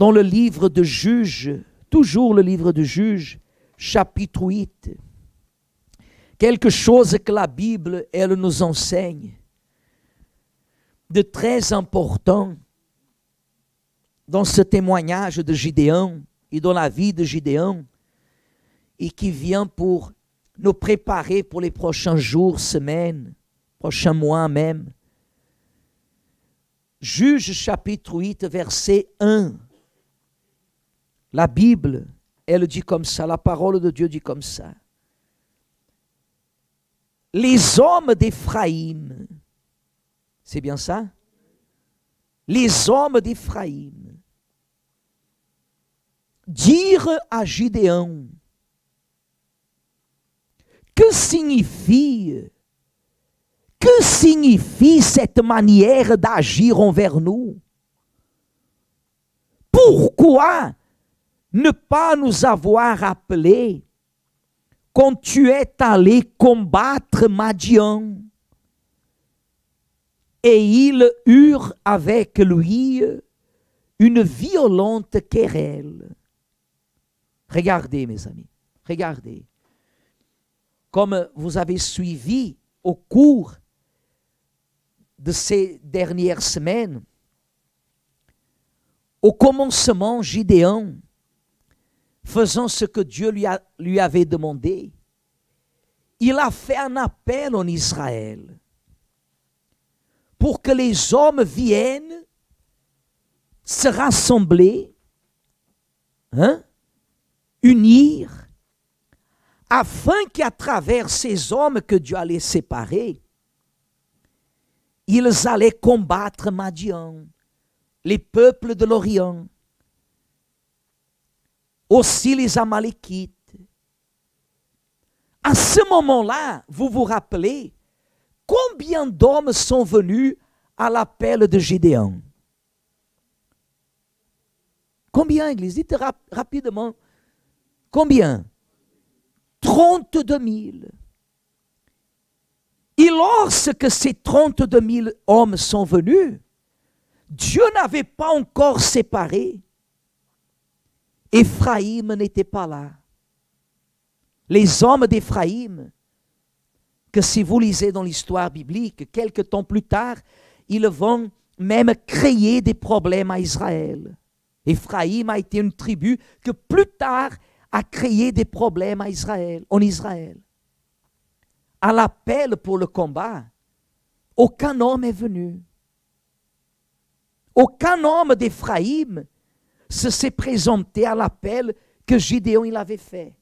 dans le livre de Juge, toujours le livre de Juge, chapitre 8, quelque chose que la Bible, elle nous enseigne de très important dans ce témoignage de Gidéon et dans la vie de Gidéon et qui vient pour nous préparer pour les prochains jours, semaines, prochains mois même. Juge chapitre 8, verset 1. La Bible, elle dit comme ça, la parole de Dieu dit comme ça. Les hommes d'Éphraïm, c'est bien ça Les hommes d'Éphraïm dire à Gideon, que signifie que signifie cette manière d'agir envers nous Pourquoi ne pas nous avoir appelés quand tu es allé combattre Madian. Et ils eurent avec lui une violente querelle. Regardez, mes amis, regardez. Comme vous avez suivi au cours de ces dernières semaines, au commencement, gidéon faisant ce que Dieu lui, avait demandé, il a fait un appel en Israël pour que les hommes viennent se rassembler, hein, unir, afin qu'à travers ces hommes que Dieu allait séparer, ils allaient combattre Madian, les peuples de l'Orient aussi les Amalekites. À ce moment-là, vous vous rappelez combien d'hommes sont venus à l'appel de Gédéon Combien, Église Dites rapidement. Combien 32 000. Et lorsque ces 32 000 hommes sont venus, Dieu n'avait pas encore séparé Ephraim n'était pas là. Les hommes d'Éphraïm, que si vous lisez dans l'histoire biblique, quelques temps plus tard, ils vont même créer des problèmes à Israël. Éphraïm a été une tribu que plus tard a créé des problèmes à Israël, en Israël. À l'appel pour le combat, aucun homme est venu. Aucun homme d'Éphraïm se s'est présenté à l'appel que Gédéon il avait fait.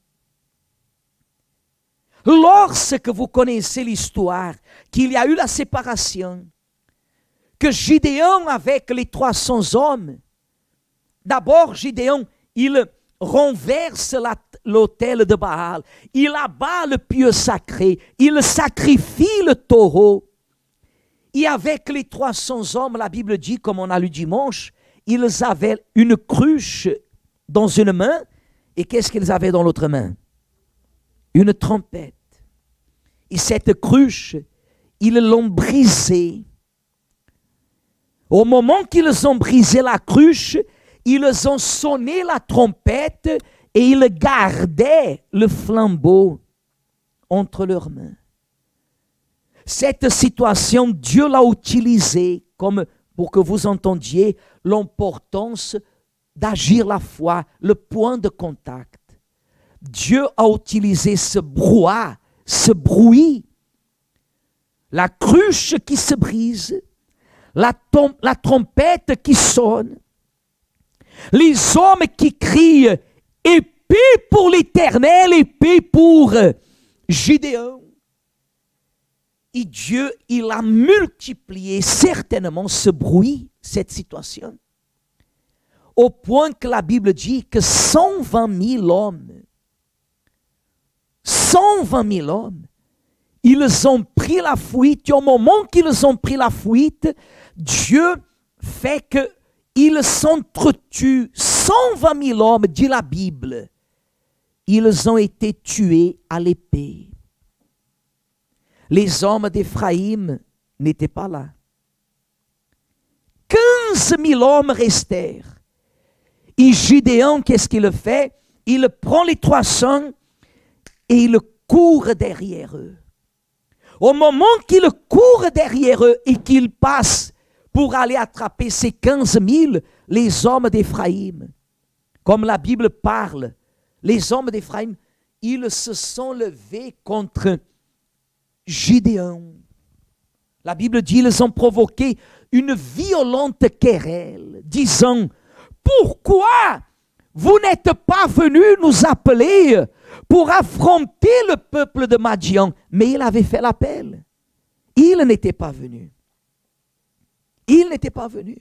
Lorsque vous connaissez l'histoire, qu'il y a eu la séparation, que Gédéon avec les 300 hommes, d'abord Gédéon, il renverse l'autel de Baal, il abat le pieu sacré, il sacrifie le taureau. Et avec les 300 hommes, la Bible dit, comme on a lu dimanche, ils avaient une cruche dans une main et qu'est-ce qu'ils avaient dans l'autre main Une trompette. Et cette cruche, ils l'ont brisée. Au moment qu'ils ont brisé la cruche, ils ont sonné la trompette et ils gardaient le flambeau entre leurs mains. Cette situation, Dieu l'a utilisée comme pour que vous entendiez l'importance d'agir la foi, le point de contact. Dieu a utilisé ce brouhaha, ce bruit, la cruche qui se brise, la, trompette qui sonne, les hommes qui crient épée pour l'Éternel, épée pour Gédéon. Dieu, il a multiplié certainement ce bruit, cette situation. Au point que la Bible dit que 120 000 hommes, 120 000 hommes, ils ont pris la fuite. Et au moment qu'ils ont pris la fuite, Dieu fait que ils s'entretuent. 120 000 hommes, dit la Bible, ils ont été tués à l'épée les hommes d'Éphraïm n'étaient pas là. Quinze mille hommes restèrent. Et Gédéon, qu'est-ce qu'il fait Il prend les 300 et il court derrière eux. Au moment qu'il court derrière eux et qu'il passe pour aller attraper ces quinze mille, les hommes d'Éphraïm, comme la Bible parle, les hommes d'Éphraïm, ils se sont levés contre eux. Gédéon. La Bible dit qu'ils ont provoqué une violente querelle, disant, pourquoi vous n'êtes pas venus nous appeler pour affronter le peuple de Madian Mais il avait fait l'appel. Il n'était pas venu. Il n'était pas venu.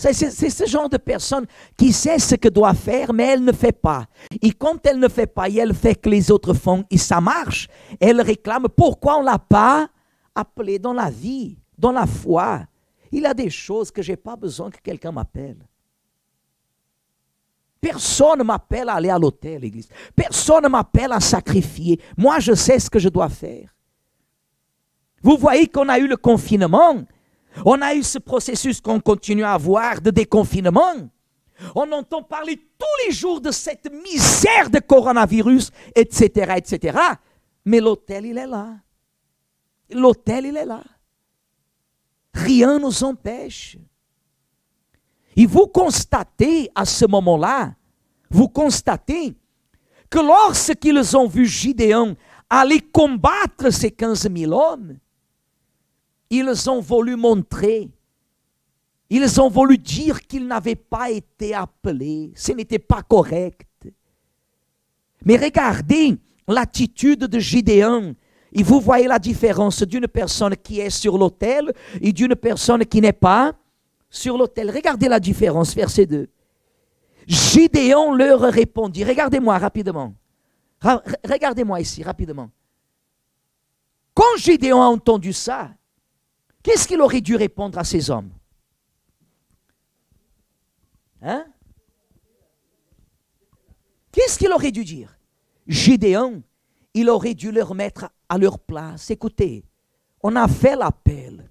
C'est ce genre de personne qui sait ce qu'elle doit faire, mais elle ne fait pas. Et quand elle ne fait pas, et elle fait que les autres font, et ça marche, elle réclame pourquoi on ne l'a pas appelé dans la vie, dans la foi. Il y a des choses que je n'ai pas besoin que quelqu'un m'appelle. Personne ne m'appelle à aller à l'hôtel, l'église. Personne ne m'appelle à sacrifier. Moi, je sais ce que je dois faire. Vous voyez qu'on a eu le confinement on a eu ce processus qu'on continue à avoir de déconfinement. On entend parler tous les jours de cette misère de coronavirus, etc., etc. Mais l'hôtel, il est là. L'hôtel, il est là. Rien ne nous empêche. Et vous constatez à ce moment-là, vous constatez que lorsqu'ils ont vu Gideon aller combattre ces 15 000 hommes, ils ont voulu montrer, ils ont voulu dire qu'ils n'avaient pas été appelés, ce n'était pas correct. Mais regardez l'attitude de Gideon. Et vous voyez la différence d'une personne qui est sur l'autel et d'une personne qui n'est pas sur l'autel. Regardez la différence, verset 2. Gideon leur répondit, regardez-moi rapidement. Regardez-moi ici rapidement. Quand Gideon a entendu ça, Qu'est-ce qu'il aurait dû répondre à ces hommes Hein Qu'est-ce qu'il aurait dû dire Gédéon, il aurait dû leur mettre à leur place. Écoutez, on a fait l'appel.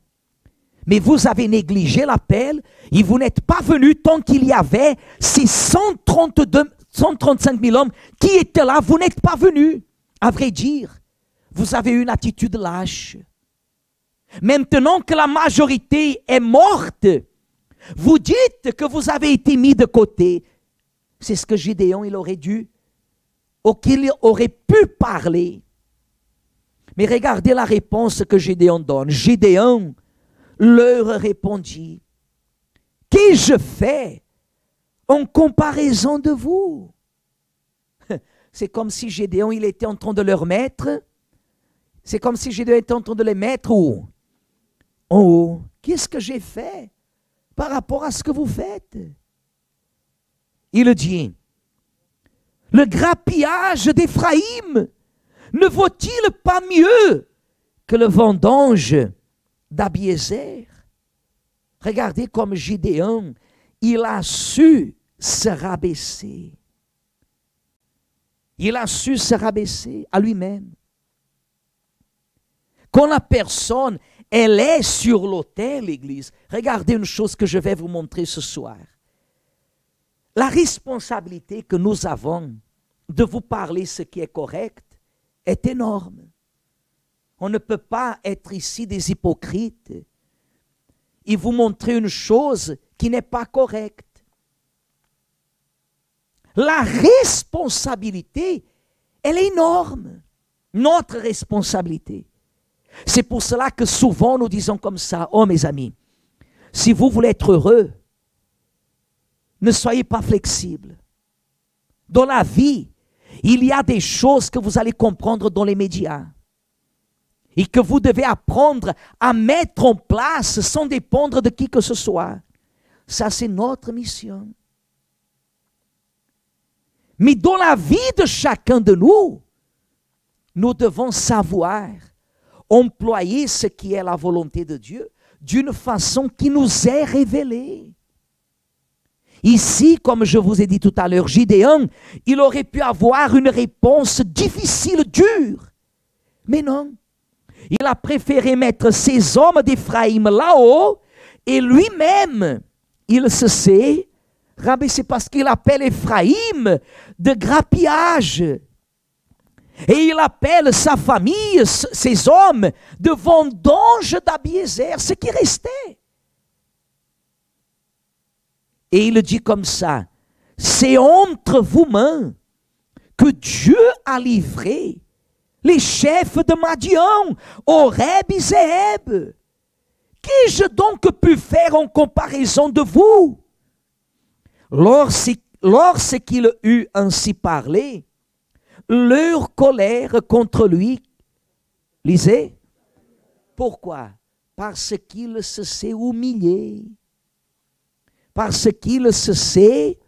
Mais vous avez négligé l'appel et vous n'êtes pas venu tant qu'il y avait ces 135 000 hommes qui étaient là. Vous n'êtes pas venu. À vrai dire, vous avez une attitude lâche. Maintenant que la majorité est morte, vous dites que vous avez été mis de côté. C'est ce que Gédéon, il aurait dû, ou qu'il aurait pu parler. Mais regardez la réponse que Gédéon donne. Gédéon leur répondit, Qu'ai-je fait en comparaison de vous C'est comme si Gédéon, il était en train de leur mettre, c'est comme si Gédéon était en train de les mettre en haut, qu'est-ce que j'ai fait par rapport à ce que vous faites Il dit, le grappillage d'Éphraïm ne vaut-il pas mieux que le vendange d'Abiézer Regardez comme Gédéon, il a su se rabaisser. Il a su se rabaisser à lui-même. Quand la personne elle est sur l'autel, l'Église. Regardez une chose que je vais vous montrer ce soir. La responsabilité que nous avons de vous parler ce qui est correct est énorme. On ne peut pas être ici des hypocrites et vous montrer une chose qui n'est pas correcte. La responsabilité, elle est énorme. Notre responsabilité. C'est pour cela que souvent nous disons comme ça, oh mes amis, si vous voulez être heureux, ne soyez pas flexible. Dans la vie, il y a des choses que vous allez comprendre dans les médias et que vous devez apprendre à mettre en place sans dépendre de qui que ce soit. Ça, c'est notre mission. Mais dans la vie de chacun de nous, nous devons savoir employer ce qui est la volonté de Dieu d'une façon qui nous est révélée. Ici, comme je vous ai dit tout à l'heure, Gideon, il aurait pu avoir une réponse difficile, dure. Mais non. Il a préféré mettre ses hommes d'Éphraïm là-haut et lui-même, il se sait c'est parce qu'il appelle Éphraïm de grappillage. Et il appelle sa famille, ses hommes, de vendange d'Abiézer, ce qui restait. Et il dit comme ça, c'est entre vous mains que Dieu a livré les chefs de Madian, Horeb et Zéheb. Qu'ai-je donc pu faire en comparaison de vous Lorsqu'il eut ainsi parlé, leur colère contre lui. Lisez. Pourquoi Parce qu'il se s'est humilié. Parce qu'il se s'est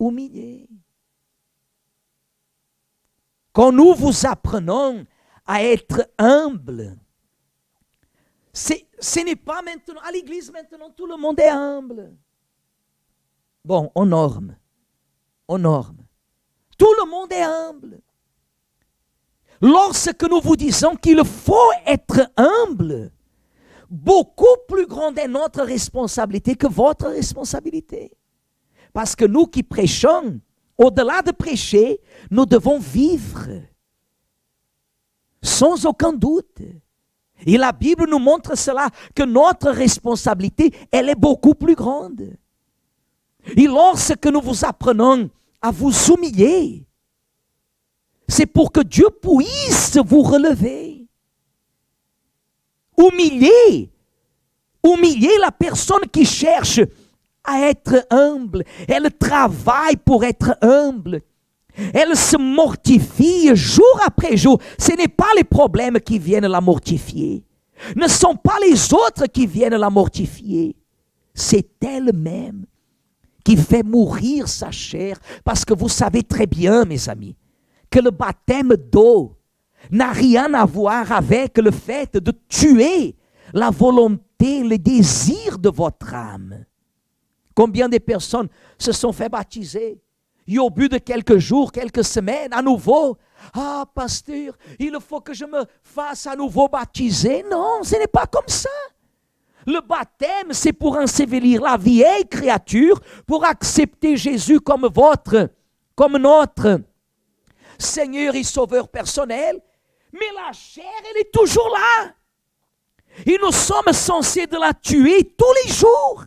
humilié. Quand nous vous apprenons à être humble, ce n'est pas maintenant, à l'église maintenant, tout le monde est humble. Bon, on norme, aux norme. Tout le monde est humble. Lorsque nous vous disons qu'il faut être humble, beaucoup plus grande est notre responsabilité que votre responsabilité. Parce que nous qui prêchons, au-delà de prêcher, nous devons vivre. Sans aucun doute. Et la Bible nous montre cela, que notre responsabilité, elle est beaucoup plus grande. Et lorsque nous vous apprenons à vous humilier, c'est pour que Dieu puisse vous relever. Humilier, humilier la personne qui cherche à être humble. Elle travaille pour être humble. Elle se mortifie jour après jour. Ce n'est pas les problèmes qui viennent la mortifier. Ne sont pas les autres qui viennent la mortifier. C'est elle-même qui fait mourir sa chair. Parce que vous savez très bien, mes amis, que le baptême d'eau n'a rien à voir avec le fait de tuer la volonté, le désir de votre âme. Combien de personnes se sont fait baptiser et au bout de quelques jours, quelques semaines, à nouveau, ah pasteur, il faut que je me fasse à nouveau baptiser. Non, ce n'est pas comme ça. Le baptême, c'est pour ensevelir la vieille créature, pour accepter Jésus comme votre, comme notre Seigneur et Sauveur personnel, mais la chair, elle est toujours là. Et nous sommes censés de la tuer tous les jours.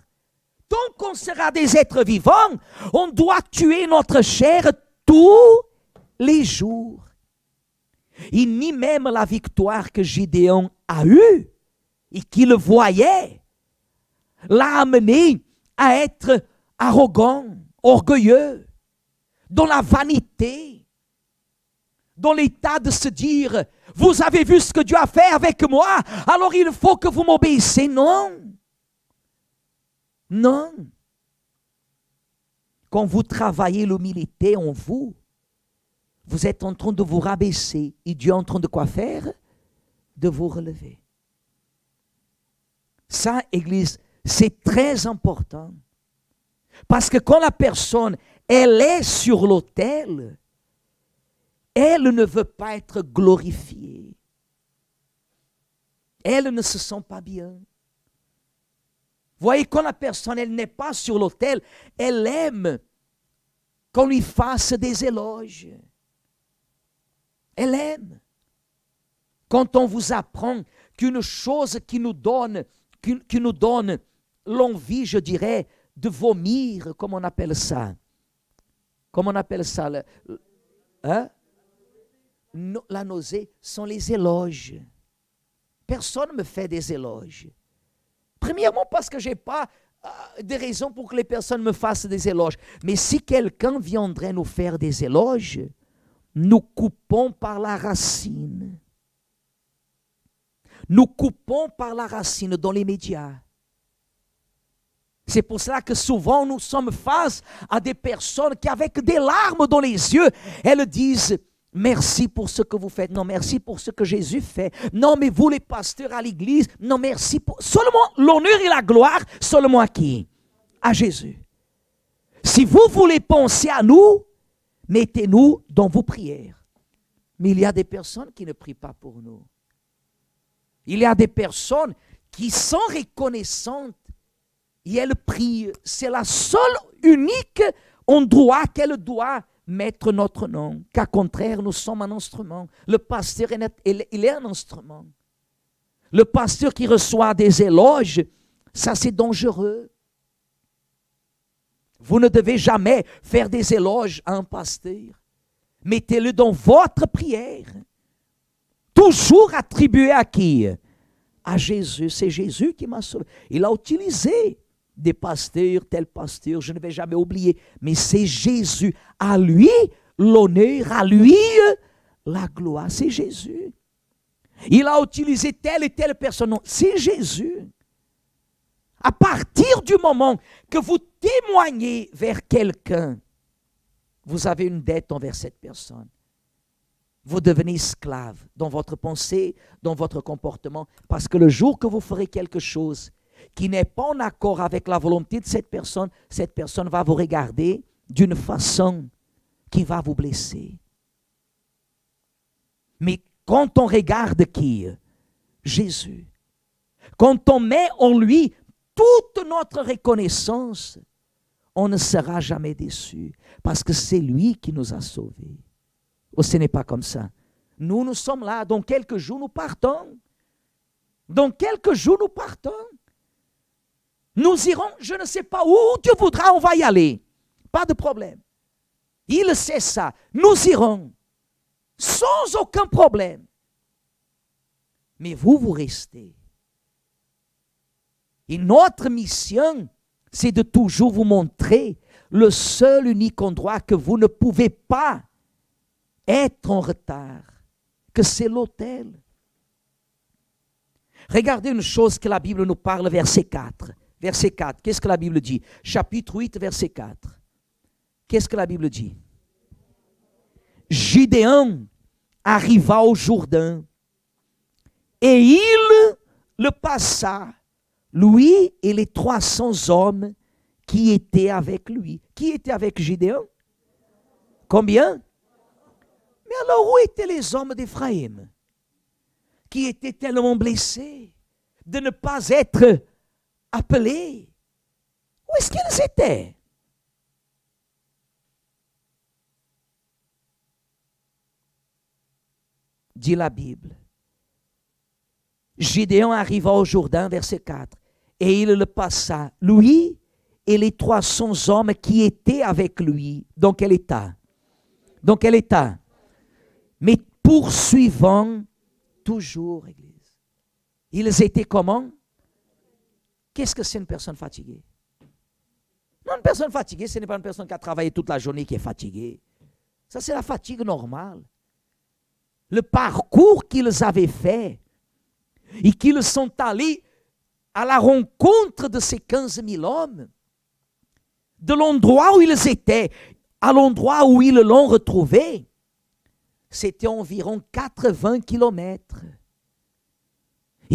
Tant qu'on sera des êtres vivants, on doit tuer notre chair tous les jours. Et ni même la victoire que Gideon a eue et qu'il voyait l'a amené à être arrogant, orgueilleux, dans la vanité, dans l'état de se dire, vous avez vu ce que Dieu a fait avec moi, alors il faut que vous m'obéissez Non. Non. Quand vous travaillez l'humilité en vous, vous êtes en train de vous rabaisser et Dieu est en train de quoi faire De vous relever. Ça, Église, c'est très important. Parce que quand la personne, elle est sur l'autel, elle ne veut pas être glorifiée. Elle ne se sent pas bien. Voyez, quand la personne, elle n'est pas sur l'autel, elle aime qu'on lui fasse des éloges. Elle aime. Quand on vous apprend qu'une chose qui nous donne, qui, nous donne l'envie, je dirais, de vomir, comme on appelle ça. Comme on appelle ça. hein? la nausée sont les éloges. Personne ne me fait des éloges. Premièrement parce que je n'ai pas euh, des raisons pour que les personnes me fassent des éloges. Mais si quelqu'un viendrait nous faire des éloges, nous coupons par la racine. Nous coupons par la racine dans les médias. C'est pour cela que souvent nous sommes face à des personnes qui, avec des larmes dans les yeux, elles disent Merci pour ce que vous faites. Non, merci pour ce que Jésus fait. Non, mais vous, les pasteurs à l'église, non, merci pour. Seulement l'honneur et la gloire, seulement à qui À Jésus. Si vous voulez penser à nous, mettez-nous dans vos prières. Mais il y a des personnes qui ne prient pas pour nous. Il y a des personnes qui sont reconnaissantes et elles prient. C'est la seule unique endroit qu'elles doivent mettre notre nom, qu'à contraire, nous sommes un instrument. Le pasteur, il est un instrument. Le pasteur qui reçoit des éloges, ça c'est dangereux. Vous ne devez jamais faire des éloges à un pasteur. Mettez-le dans votre prière. Toujours attribué à qui À Jésus. C'est Jésus qui m'a sauvé. Il a utilisé des pasteurs, tel pasteur, je ne vais jamais oublier. Mais c'est Jésus. À lui l'honneur, à lui la gloire. C'est Jésus. Il a utilisé telle et telle personne. C'est Jésus. À partir du moment que vous témoignez vers quelqu'un, vous avez une dette envers cette personne. Vous devenez esclave dans votre pensée, dans votre comportement, parce que le jour que vous ferez quelque chose, qui n'est pas en accord avec la volonté de cette personne, cette personne va vous regarder d'une façon qui va vous blesser. Mais quand on regarde qui Jésus, quand on met en lui toute notre reconnaissance, on ne sera jamais déçu parce que c'est lui qui nous a sauvés. Oh, ce n'est pas comme ça. Nous, nous sommes là. Dans quelques jours, nous partons. Dans quelques jours, nous partons. Nous irons, je ne sais pas où tu voudras, on va y aller. Pas de problème. Il sait ça. Nous irons. Sans aucun problème. Mais vous, vous restez. Et notre mission, c'est de toujours vous montrer le seul unique endroit que vous ne pouvez pas être en retard, que c'est l'autel. Regardez une chose que la Bible nous parle, verset 4 verset 4. Qu'est-ce que la Bible dit Chapitre 8, verset 4. Qu'est-ce que la Bible dit Gidéon arriva au Jourdain et il le passa, lui et les 300 hommes qui étaient avec lui. Qui était avec Judéen? Combien Mais alors où étaient les hommes d'Éphraïm qui étaient tellement blessés de ne pas être appelés. Où est-ce qu'ils étaient Dit la Bible. Gédéon arriva au Jourdain, verset 4, et il le passa, lui et les 300 hommes qui étaient avec lui. Dans quel état Dans quel état Mais poursuivant toujours, Église. Ils étaient comment Qu'est-ce que c'est une personne fatiguée Non, une personne fatiguée, ce n'est pas une personne qui a travaillé toute la journée qui est fatiguée. Ça, c'est la fatigue normale. Le parcours qu'ils avaient fait et qu'ils sont allés à la rencontre de ces 15 000 hommes, de l'endroit où ils étaient, à l'endroit où ils l'ont retrouvé, c'était environ 80 kilomètres.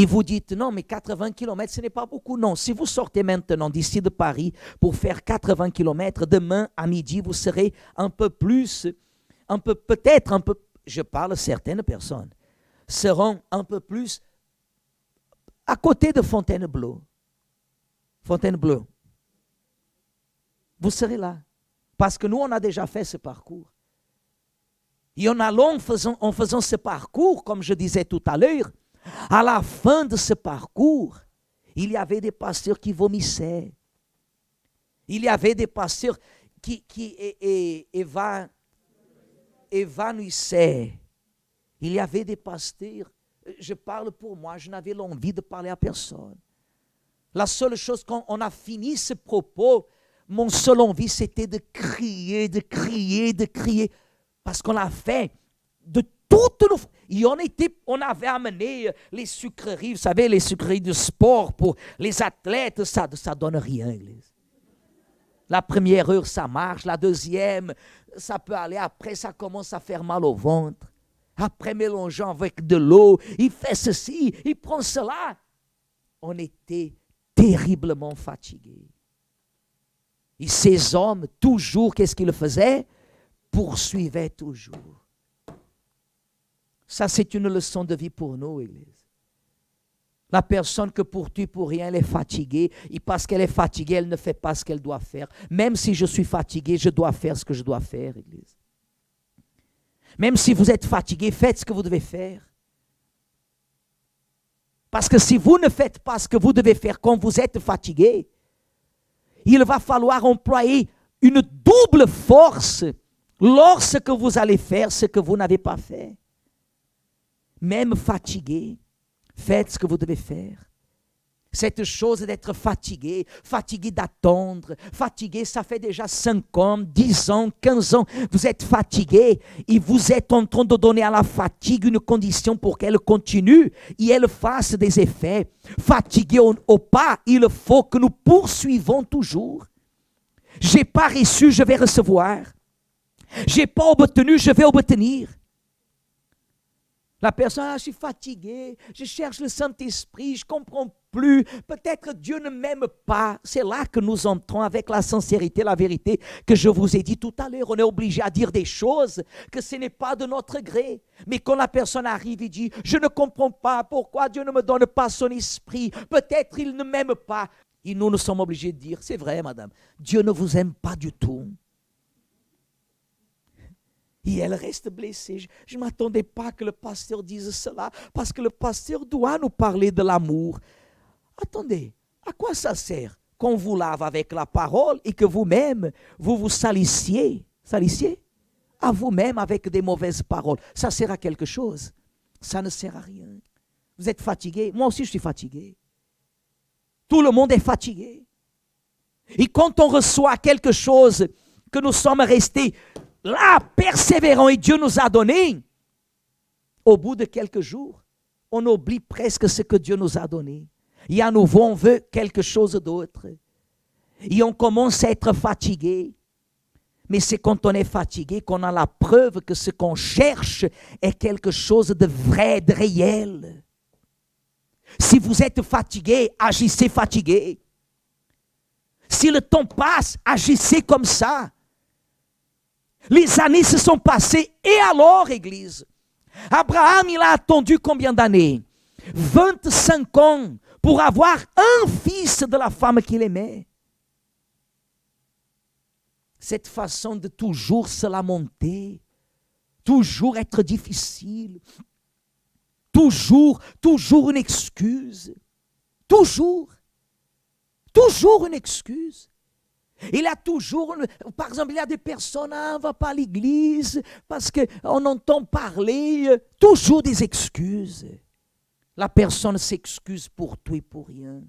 Et vous dites, non, mais 80 km, ce n'est pas beaucoup. Non, si vous sortez maintenant d'ici de Paris pour faire 80 km, demain à midi, vous serez un peu plus, un peu peut-être un peu, je parle certaines personnes, seront un peu plus à côté de Fontainebleau. Fontainebleau. Vous serez là. Parce que nous, on a déjà fait ce parcours. Et en allant, en faisant ce parcours, comme je disais tout à l'heure, à la fin de ce parcours, il y avait des pasteurs qui vomissaient. Il y avait des pasteurs qui, qui et, évanouissaient. Il y avait des pasteurs, euh, je parle pour moi, je n'avais l'envie de parler à personne. La seule chose, quand on a fini ce propos, mon seul envie, c'était de crier, de crier, de crier, parce qu'on a fait de toutes nos... Et on, était, on avait amené euh, les sucreries, vous savez, les sucreries de sport pour les athlètes, ça ne donne rien, La première heure, ça marche, la deuxième, ça peut aller, après, ça commence à faire mal au ventre. Après, mélangeant avec de l'eau, il fait ceci, il prend cela. On était terriblement fatigués. Et ces hommes, toujours, qu'est-ce qu'ils faisaient Poursuivaient toujours. Ça, c'est une leçon de vie pour nous, Église. La personne que pour tu, pour rien, elle est fatiguée. Et parce qu'elle est fatiguée, elle ne fait pas ce qu'elle doit faire. Même si je suis fatigué, je dois faire ce que je dois faire, Église. Même si vous êtes fatigué, faites ce que vous devez faire. Parce que si vous ne faites pas ce que vous devez faire quand vous êtes fatigué, il va falloir employer une double force lorsque vous allez faire ce que vous n'avez pas fait même fatigué, faites ce que vous devez faire. Cette chose d'être fatigué, fatigué d'attendre, fatigué, ça fait déjà 5 ans, 10 ans, 15 ans, vous êtes fatigué et vous êtes en train de donner à la fatigue une condition pour qu'elle continue et elle fasse des effets. Fatigué ou pas, il faut que nous poursuivons toujours. J'ai pas reçu, je vais recevoir. J'ai pas obtenu, je vais obtenir. La personne, ah, je suis fatigué, je cherche le Saint-Esprit, je ne comprends plus, peut-être Dieu ne m'aime pas. C'est là que nous entrons avec la sincérité, la vérité que je vous ai dit tout à l'heure. On est obligé à dire des choses que ce n'est pas de notre gré. Mais quand la personne arrive et dit, je ne comprends pas pourquoi Dieu ne me donne pas son esprit, peut-être il ne m'aime pas. Et nous, nous sommes obligés de dire, c'est vrai, madame, Dieu ne vous aime pas du tout et elle reste blessée. Je ne m'attendais pas que le pasteur dise cela, parce que le pasteur doit nous parler de l'amour. Attendez, à quoi ça sert qu'on vous lave avec la parole et que vous-même, vous vous salissiez, salissiez à vous-même avec des mauvaises paroles Ça sert à quelque chose Ça ne sert à rien. Vous êtes fatigué Moi aussi, je suis fatigué. Tout le monde est fatigué. Et quand on reçoit quelque chose que nous sommes restés là, persévérant, et Dieu nous a donné, au bout de quelques jours, on oublie presque ce que Dieu nous a donné. Et à nouveau, on veut quelque chose d'autre. Et on commence à être fatigué. Mais c'est quand on est fatigué qu'on a la preuve que ce qu'on cherche est quelque chose de vrai, de réel. Si vous êtes fatigué, agissez fatigué. Si le temps passe, agissez comme ça. Les années se sont passées et alors, Église, Abraham, il a attendu combien d'années 25 ans pour avoir un fils de la femme qu'il aimait. Cette façon de toujours se lamenter, toujours être difficile, toujours, toujours une excuse, toujours, toujours une excuse. Il a toujours, par exemple, il y a des personnes, qui hein, ne va pas à l'église parce qu'on entend parler, euh, toujours des excuses. La personne s'excuse pour tout et pour rien.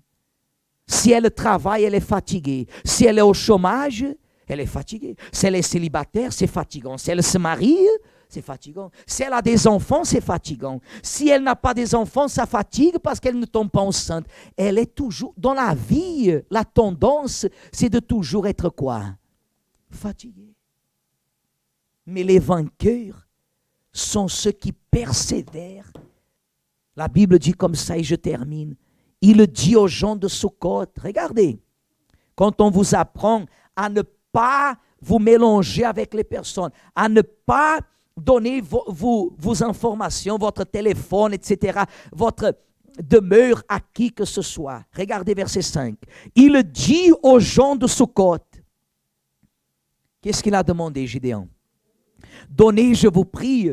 Si elle travaille, elle est fatiguée. Si elle est au chômage, elle est fatiguée. Si elle est célibataire, c'est fatigant. Si elle se marie, c'est fatigant. Si elle a des enfants, c'est fatigant. Si elle n'a pas des enfants, ça fatigue parce qu'elle ne tombe pas enceinte. Elle est toujours, dans la vie, la tendance, c'est de toujours être quoi Fatiguée. Mais les vainqueurs sont ceux qui persévèrent. La Bible dit comme ça, et je termine. Il dit aux gens de Soukot, regardez, quand on vous apprend à ne pas vous mélanger avec les personnes, à ne pas donnez vos, vos, informations, votre téléphone, etc., votre demeure à qui que ce soit. Regardez verset 5. Il dit aux gens de Soukot, qu'est-ce qu'il a demandé Gédéon Donnez, je vous prie,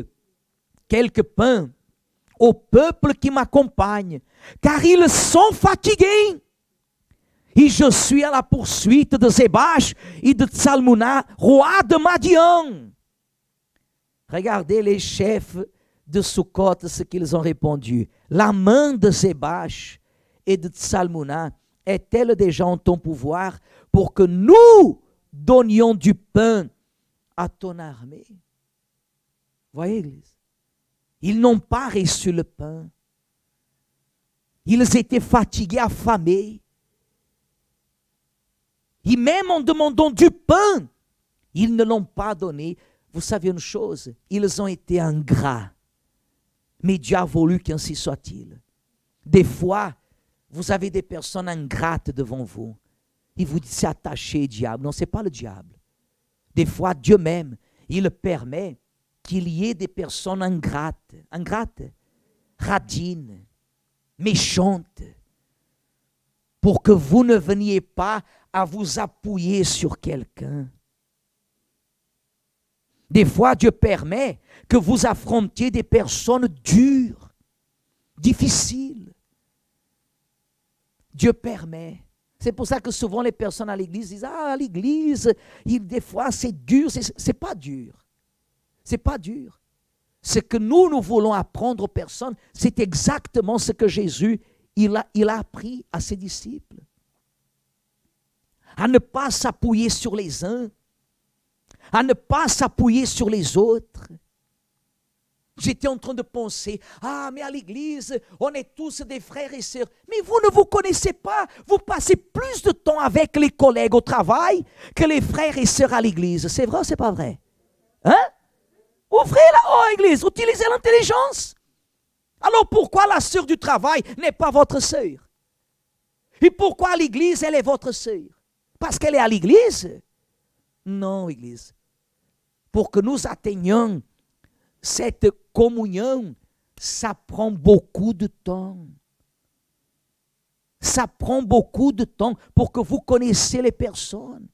quelques pains au peuple qui m'accompagne, car ils sont fatigués. Et je suis à la poursuite de Zébach et de Tsalmouna, roi de Madian. Regardez les chefs de Sukkot, ce qu'ils ont répondu. La main de Zébache et de Tsalmouna est-elle déjà en ton pouvoir pour que nous donnions du pain à ton armée Voyez, ils n'ont pas reçu le pain. Ils étaient fatigués, affamés. Et même en demandant du pain, ils ne l'ont pas donné vous savez une chose, ils ont été ingrats. Mais Dieu a voulu qu'ainsi soit-il. Des fois, vous avez des personnes ingrates devant vous. Et vous dit, c'est attaché, diable. Non, ce n'est pas le diable. Des fois, Dieu même, il permet qu'il y ait des personnes ingrates, ingrates, radines, méchantes, pour que vous ne veniez pas à vous appuyer sur quelqu'un. Des fois, Dieu permet que vous affrontiez des personnes dures, difficiles. Dieu permet. C'est pour ça que souvent les personnes à l'église disent Ah, à l'église, des fois c'est dur. C'est pas dur. C'est pas dur. Ce que nous, nous voulons apprendre aux personnes, c'est exactement ce que Jésus il a, il a appris à ses disciples. À ne pas s'appuyer sur les uns, à ne pas s'appuyer sur les autres. J'étais en train de penser, ah, mais à l'église, on est tous des frères et sœurs. Mais vous ne vous connaissez pas. Vous passez plus de temps avec les collègues au travail que les frères et sœurs à l'église. C'est vrai ou c'est pas vrai? Hein? Ouvrez la oh, église, utilisez l'intelligence. Alors pourquoi la sœur du travail n'est pas votre sœur? Et pourquoi l'église, elle est votre sœur? Parce qu'elle est à l'église? Non, église pour que nous atteignions cette communion, ça prend beaucoup de temps. Ça prend beaucoup de temps pour que vous connaissiez les personnes.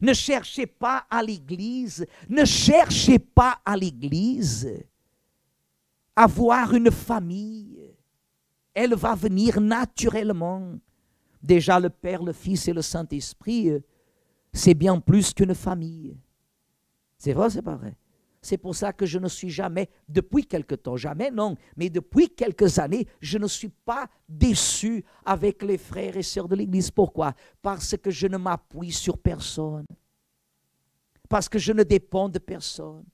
Ne cherchez pas à l'église, ne cherchez pas à l'église avoir une famille. Elle va venir naturellement. Déjà le Père, le Fils et le Saint-Esprit, euh, c'est bien plus qu'une famille. C'est vrai, c'est pas vrai. C'est pour ça que je ne suis jamais, depuis quelque temps, jamais non, mais depuis quelques années, je ne suis pas déçu avec les frères et sœurs de l'Église. Pourquoi Parce que je ne m'appuie sur personne. Parce que je ne dépends de personne.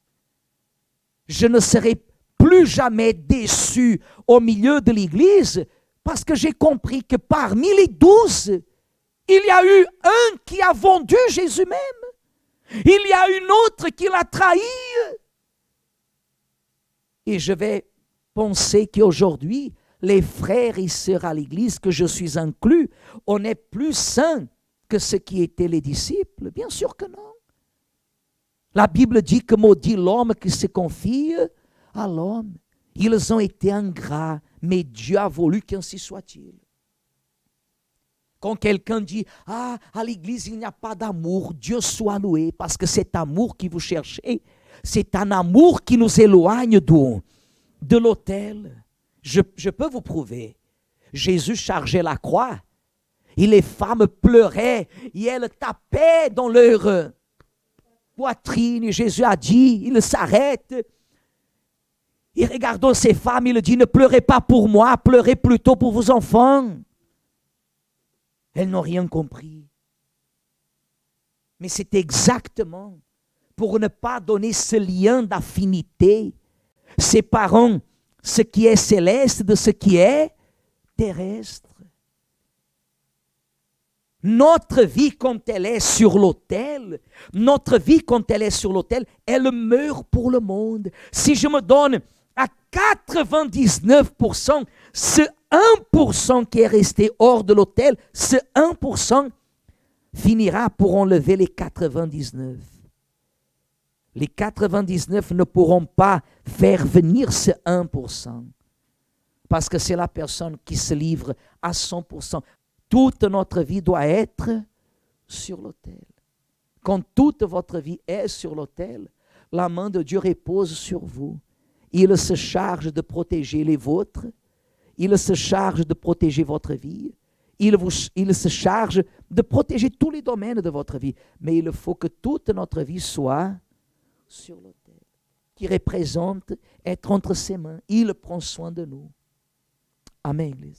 Je ne serai plus jamais déçu au milieu de l'Église parce que j'ai compris que parmi les douze, il y a eu un qui a vendu Jésus même. Il y a une autre qui l'a trahi. Et je vais penser qu'aujourd'hui, les frères et sœurs à l'Église, que je suis inclus, on est plus saints que ce qui étaient les disciples. Bien sûr que non. La Bible dit que maudit l'homme qui se confie à l'homme. Ils ont été ingrats, mais Dieu a voulu qu'ainsi soit-il quand quelqu'un dit Ah, à l'église, il n'y a pas d'amour, Dieu soit loué, parce que cet amour qui vous cherchez, c'est un amour qui nous éloigne de, de l'autel. Je, peux vous prouver. Jésus chargeait la croix et les femmes pleuraient et elles tapaient dans leur poitrine. Jésus a dit, il s'arrête. Il regardant ces femmes, il dit, ne pleurez pas pour moi, pleurez plutôt pour vos enfants. Elles n'ont rien compris. Mais c'est exactement pour ne pas donner ce lien d'affinité séparant ce qui est céleste de ce qui est terrestre. Notre vie quand elle est sur l'autel, notre vie quand elle est sur l'autel, elle meurt pour le monde. Si je me donne à 99% ce 1% qui est resté hors de l'autel, ce 1% finira pour enlever les 99. Les 99 ne pourront pas faire venir ce 1%, parce que c'est la personne qui se livre à 100%. Toute notre vie doit être sur l'autel. Quand toute votre vie est sur l'autel, la main de Dieu repose sur vous. Il se charge de protéger les vôtres il se charge de protéger votre vie. Il, se charge de protéger tous les domaines de votre vie. Mais il faut que toute notre vie soit sur l'autel, qui représente être entre ses mains. Il prend soin de nous. Amen. Église.